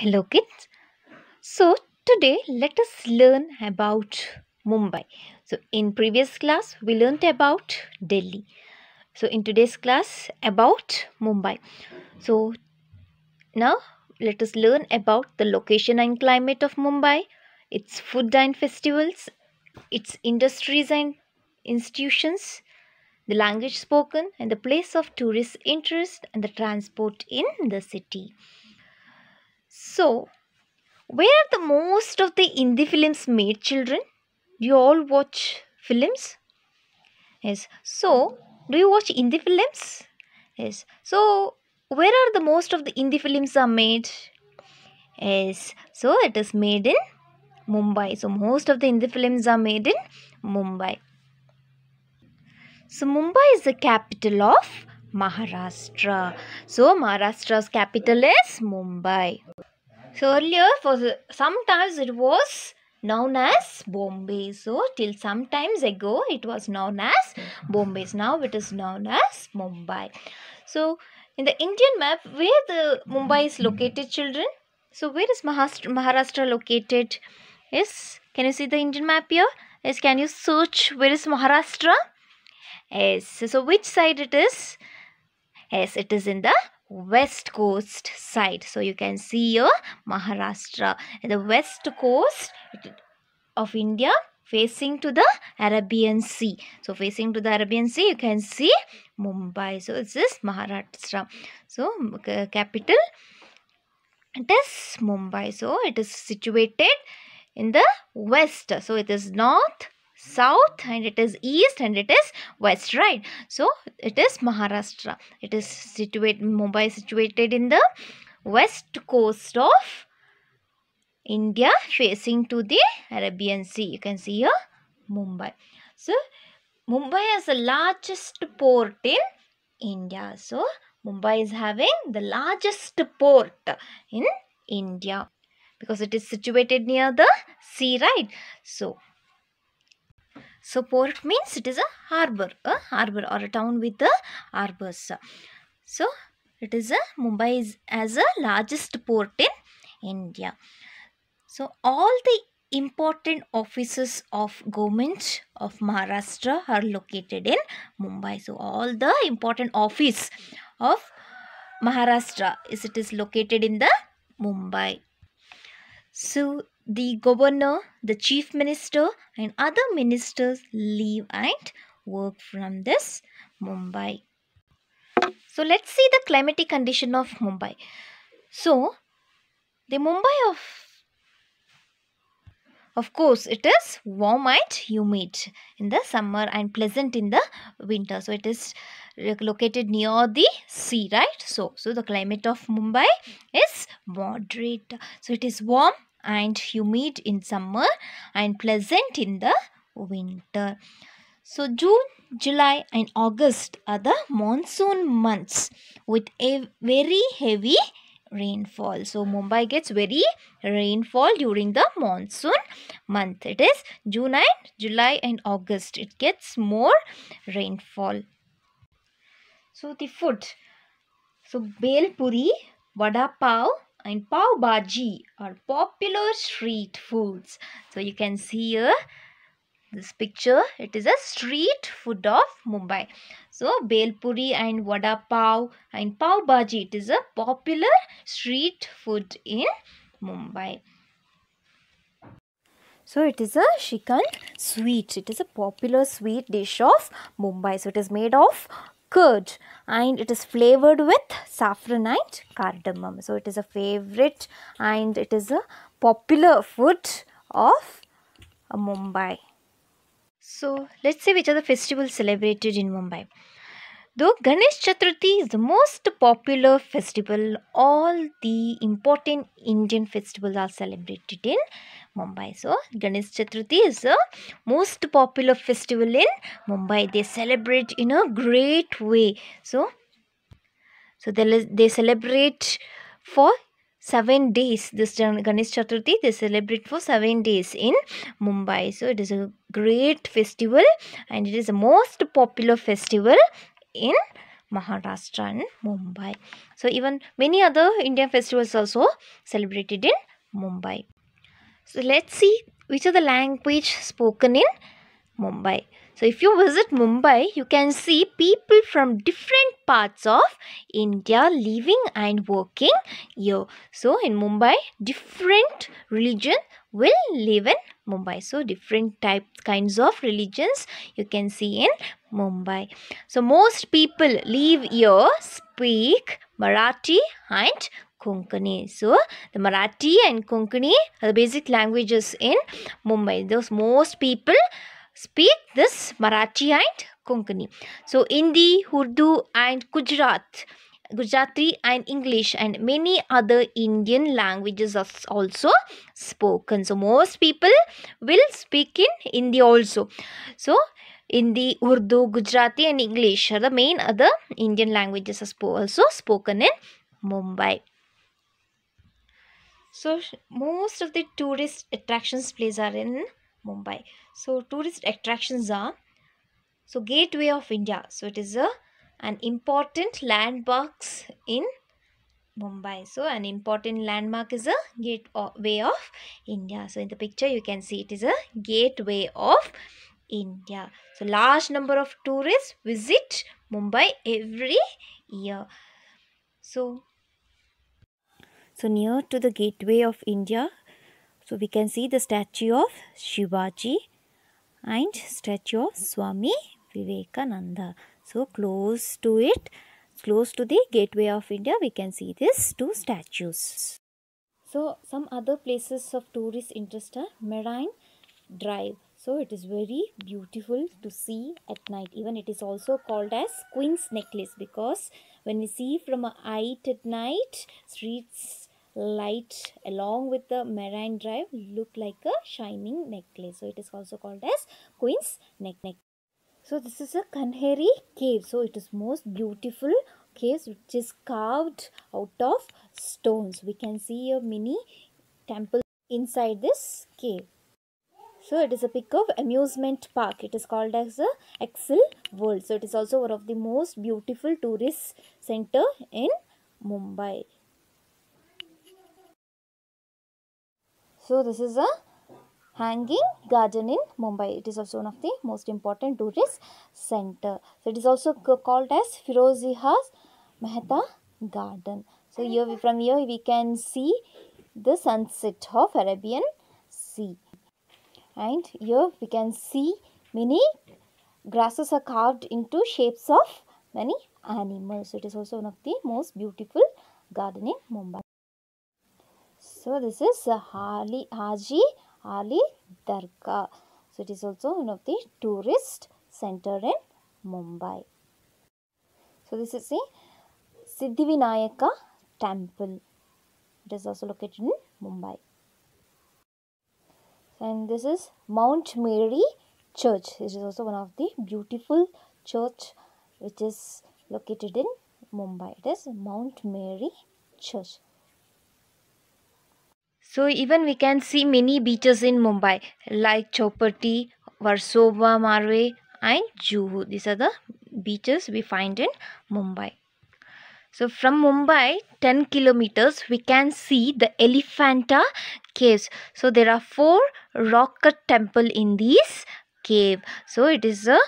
Hello kids. So today let us learn about Mumbai. So in previous class we learnt about Delhi. So in today's class about Mumbai. So now let us learn about the location and climate of Mumbai, its food and festivals, its industries and institutions, the language spoken and the place of tourist interest and the transport in the city. So, where are the most of the Hindi films made, children? Do you all watch films? Yes. So, do you watch Hindi films? Yes. So, where are the most of the Hindi films are made? Yes. So, it is made in Mumbai. So, most of the Hindi films are made in Mumbai. So, Mumbai is the capital of Maharashtra. So Maharashtra's capital is Mumbai. So earlier for sometimes it was known as Bombay. So till some times ago it was known as Bombay. Now it is known as Mumbai. So in the Indian map where the Mumbai is located children. So where is Maharashtra, Maharashtra located? Yes. Can you see the Indian map here? Yes. Can you search where is Maharashtra? Yes. So which side it is? Yes, it is in the west coast side. So you can see your Maharashtra. The west coast of India facing to the Arabian Sea. So facing to the Arabian Sea, you can see Mumbai. So this is Maharashtra. So capital, it is Mumbai. So it is situated in the west. So it is north south and it is east and it is west right so it is maharashtra it is situated mumbai situated in the west coast of india facing to the arabian sea you can see here mumbai so mumbai is the largest port in india so mumbai is having the largest port in india because it is situated near the sea right so so port means it is a harbour, a harbour or a town with the harbours. So it is a Mumbai is as a largest port in India. So all the important offices of government of Maharashtra are located in Mumbai. So all the important office of Maharashtra is it is located in the Mumbai. So the governor, the chief minister and other ministers leave and work from this Mumbai. So let's see the climatic condition of Mumbai. So the Mumbai of of course, it is warm and humid in the summer and pleasant in the winter. So, it is located near the sea, right? So, so the climate of Mumbai is moderate. So, it is warm, and humid in summer and pleasant in the winter. So June, July and August are the monsoon months with a very heavy rainfall. So Mumbai gets very rainfall during the monsoon month. It is June and July and August. It gets more rainfall. So the food. So Bel Puri, Vada Pav, and pav bhaji are popular street foods. So you can see here this picture it is a street food of Mumbai. So Belpuri and Vada Pav and Pav Bhaji it is a popular street food in Mumbai. So it is a chicken sweet. It is a popular sweet dish of Mumbai. So it is made of curd and it is flavored with saffron and cardamom. So it is a favorite and it is a popular food of uh, Mumbai. So let's see which are the festivals celebrated in Mumbai. Though Ganesh Chaturthi is the most popular festival, all the important Indian festivals are celebrated in Mumbai. So Ganesh Chaturthi is the most popular festival in Mumbai. They celebrate in a great way. So, so they, they celebrate for seven days. This Ganesh Chaturthi they celebrate for seven days in Mumbai. So it is a great festival and it is the most popular festival in Maharashtra and Mumbai. So even many other Indian festivals also celebrated in Mumbai. So let's see which are the language spoken in Mumbai. So if you visit Mumbai, you can see people from different parts of India living and working here. So in Mumbai, different religion will live in Mumbai. So different type kinds of religions you can see in Mumbai. So most people live here, speak Marathi and Konkani. So the Marathi and Konkani are the basic languages in Mumbai. Those most people speak this Marathi and Konkani. So Hindi, Urdu and Gujarat. Gujarati and English and many other Indian languages are also spoken. So most people will speak in Hindi also. So Hindi, Urdu, Gujarati and English are the main other Indian languages are also spoken in Mumbai so most of the tourist attractions place are in mumbai so tourist attractions are so gateway of india so it is a an important landmarks in Mumbai. So an important landmark is a gateway of India. So in the picture you can see it is a gateway of India. So large number of tourists visit Mumbai every year. So so near to the gateway of India, so we can see the statue of Shivaji and statue of Swami Vivekananda. So close to it, close to the gateway of India, we can see these two statues. So some other places of tourist interest are Marine Drive. So it is very beautiful to see at night. Even it is also called as Queen's Necklace because when we see from a height at night, streets light along with the marine drive look like a shining necklace. So it is also called as Queen's neck neck. So this is a Kanheri cave. So it is most beautiful cave which is carved out of stones. We can see a mini temple inside this cave. So it is a pic of amusement park. It is called as the Excel World. So it is also one of the most beautiful tourist center in Mumbai. So this is a hanging garden in Mumbai. It is also one of the most important tourist center. So it is also called as Firozihas Mehta Garden. So here from here we can see the sunset of Arabian Sea. And here we can see many grasses are carved into shapes of many animals. So it is also one of the most beautiful garden in Mumbai. So this is Hali, Haji Ali Dargah. So it is also one of the tourist center in Mumbai. So this is the Siddhivinayaka temple. It is also located in Mumbai. And this is Mount Mary Church. It is also one of the beautiful church which is located in Mumbai. It is Mount Mary Church. So even we can see many beaches in Mumbai like Chopati, Versova, Marve and Juhu. These are the beaches we find in Mumbai. So from Mumbai 10 kilometers we can see the Elephanta caves. So there are four rock cut temple in this cave. So it is a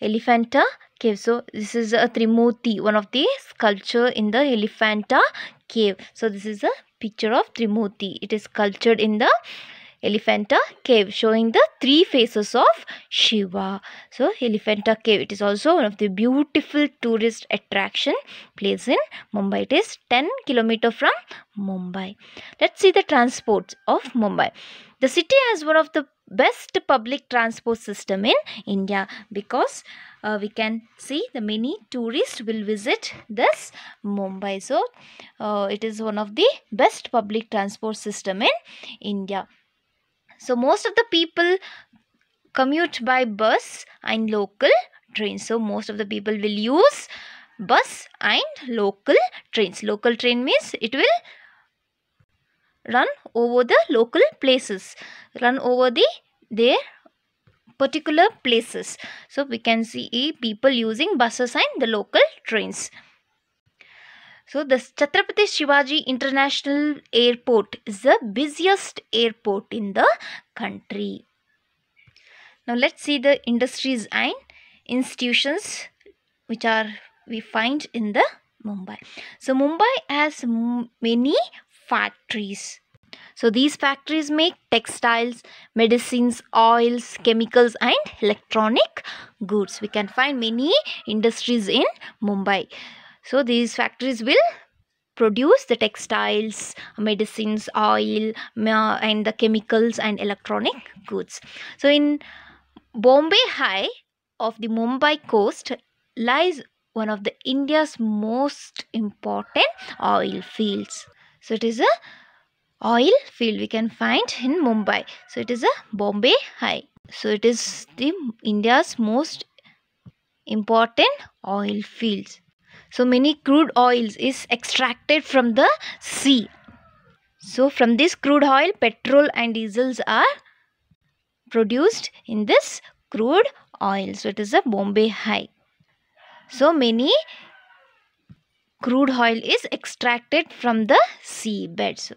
Elephanta cave. So this is a Trimurti one of the sculpture in the Elephanta cave. So this is a picture of Trimurti. It is sculptured in the Elephanta cave showing the three faces of Shiva. So Elephanta cave it is also one of the beautiful tourist attraction place in Mumbai. It is 10 kilometer from Mumbai. Let's see the transports of Mumbai. The city has one of the best public transport system in India because uh, we can see the many tourists will visit this Mumbai. So, uh, it is one of the best public transport system in India. So, most of the people commute by bus and local trains. So, most of the people will use bus and local trains. Local train means it will run over the local places, run over the their particular places. So we can see people using buses and the local trains. So the Chhatrapati Shivaji International Airport is the busiest airport in the country. Now let's see the industries and institutions which are we find in the Mumbai. So Mumbai has many factories so these factories make textiles, medicines, oils, chemicals and electronic goods. We can find many industries in Mumbai. So these factories will produce the textiles, medicines, oil and the chemicals and electronic goods. So in Bombay High of the Mumbai coast lies one of the India's most important oil fields. So it is a oil field we can find in Mumbai. So it is a Bombay High. So it is the India's most important oil fields. So many crude oils is extracted from the sea. So from this crude oil, petrol and diesels are produced in this crude oil. So it is a Bombay High. So many crude oil is extracted from the seabed. So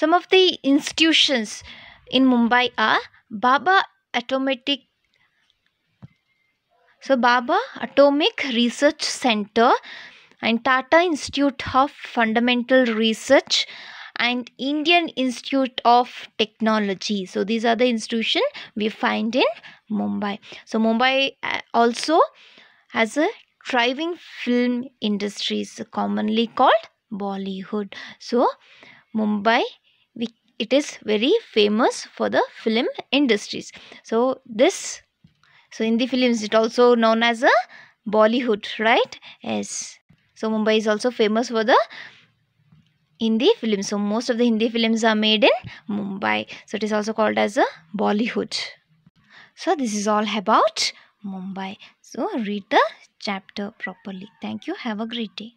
some of the institutions in Mumbai are Baba Atomic, so Baba Atomic Research Center and Tata Institute of Fundamental Research and Indian Institute of Technology. So these are the institution we find in Mumbai. So Mumbai uh, also has a thriving film industries commonly called Bollywood. So Mumbai it is very famous for the film industries so this so in the films it also known as a bollywood right yes so mumbai is also famous for the hindi films so most of the hindi films are made in mumbai so it is also called as a bollywood so this is all about mumbai so read the chapter properly thank you have a great day